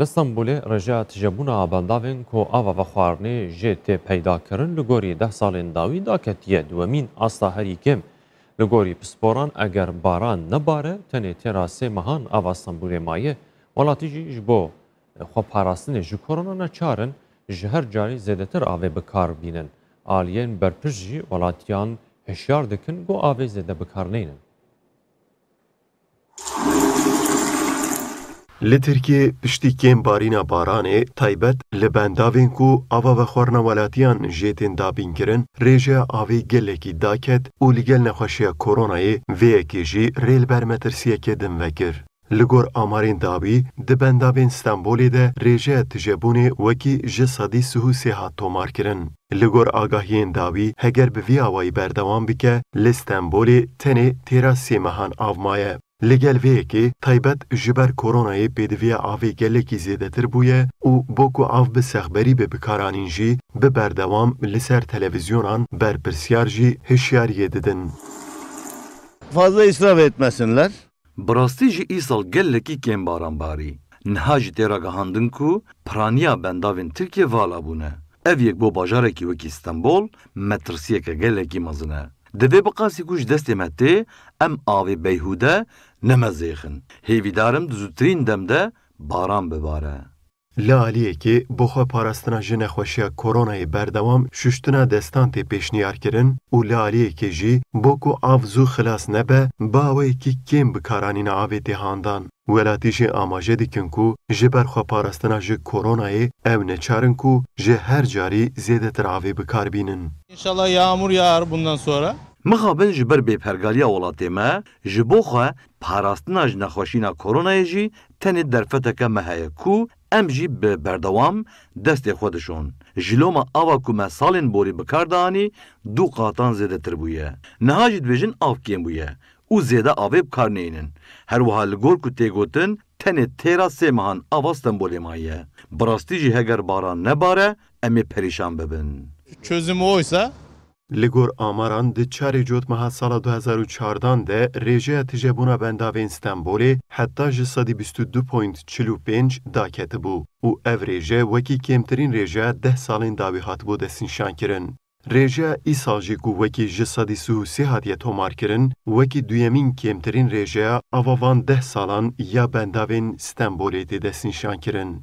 لە سمبولێ ڕێژا تژەبوونا ئابنداوێن کۆ ئاوا بە خواردنێ ژێ تێ پەیداکردن لە گۆری ده ساڵێن داویدا کەتیە دووەمین ئاستا هەریکم لە گۆری پسپۆران ئەگەر باران نەبارە تەنێ تێرا سێ مەهان ئاوا سمبولێ مایە وڵاتیژی ژ بۆ خۆپاراستنێ ژ کۆرۆنا نەچارن ji her carî zêdetir avê bikar bînin. Aliyên berpirjî welatiyyan heşyar dikin got avê zêde bikarneynin. Li Tirkiyê piştî kêm barîna baranê taybet li bendavên ku ava ve xwarnawalatiyan jêtên dabîn kirin, rêjeya avê gelekî daket û li gel nexweşiya koronayê vêyekê jî rêlber metirsiyekê din vekir. Li gor amarên davî di bendavên Stenbolê de rêjeya tijebûnê wekî ji sedî sihûsê hat tomar kirin. Li gor agahiyên dawî heger bi vî awayî berdewam bike, li Stenbolê tenê têra sê mehan avmaye. Ligel taybet ji ber koronayê pêdiviya avê gelekî zêdetir bûye û bo ku av bi sexberî be bikaranîn jî bi berdewam li ser televizyonan berpirsyar jî hişyariye didin. Fazla israf etmesinler. Brastî ji îsal gelekî kêm baranbarî. Niha ji tê regihandin ku praniya bendavên Tirkiye vala bûne. Ev yek bo bajarekî wekî Stenbol metrîsiyeke gelekî mezin e. Divê biqasî ku ji destê me tê em avê beyhude nemezêxin. Hêvîdarim di zûtirîn demde baran bibare. لالیه که بخوا پارستناجی نخوشی کرونای بردوام ششتنا دستان تی پیشنیار کرن و لالیه که جی بکو آفزو خلاص نبه باوی که کم بکارانین آوی تی هاندان. ولاتی جی آماجه دیکن کو جی برخوا پارستناجی کرونای او نچارن کو جی هر جاری زیده تر آوی بکار بینن. İnşallah yağmur yağar bundan sonra. مخابن ji ber bêpergaliya welatê me ji bo xwe parastina ji nexweşîna koronayê jî tenê derfeteke me heye ku em jî bi berdewam destê xwe dişon. Ji loma ava ku me salên borî bikar danî du qatan zêdetir bûye. Niha jî dibêjin avkên bûye û zêde avê bikar neynin. Her wiha li gor ku têgotin tenê têra sê mehan ava Stenbolê maye. Birastî jî heger baran nebare em ê perîşan bibin. Çözüm oysa Ligor amaran di çarê cotmeha sala 2004-dan de rêjeya tijebûna bendavên Stenbolê heta ji sedî 22.45 daketibû û ev rêje wekî kêmtirîn rêjeya 10 salên dawî hatibû destînşan kirin. Rêjeya îsal jî ku wekî ji sedî sihûsê hatiye tomar kirin, wekî duyemîn kêmtirîn rêjeya avavan 10 salan ya bendavên Stenbolê tê destînşan kirin.